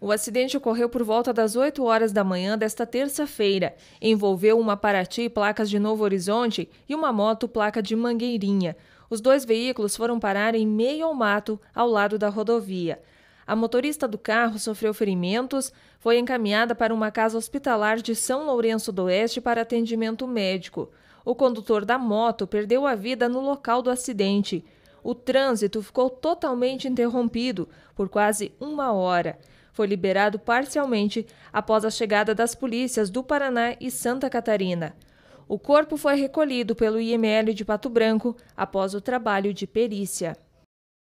O acidente ocorreu por volta das 8 horas da manhã desta terça-feira. Envolveu uma Paraty placas de Novo Horizonte e uma moto placa de Mangueirinha. Os dois veículos foram parar em meio ao mato, ao lado da rodovia. A motorista do carro sofreu ferimentos, foi encaminhada para uma casa hospitalar de São Lourenço do Oeste para atendimento médico. O condutor da moto perdeu a vida no local do acidente o trânsito ficou totalmente interrompido por quase uma hora. Foi liberado parcialmente após a chegada das polícias do Paraná e Santa Catarina. O corpo foi recolhido pelo IML de Pato Branco após o trabalho de perícia.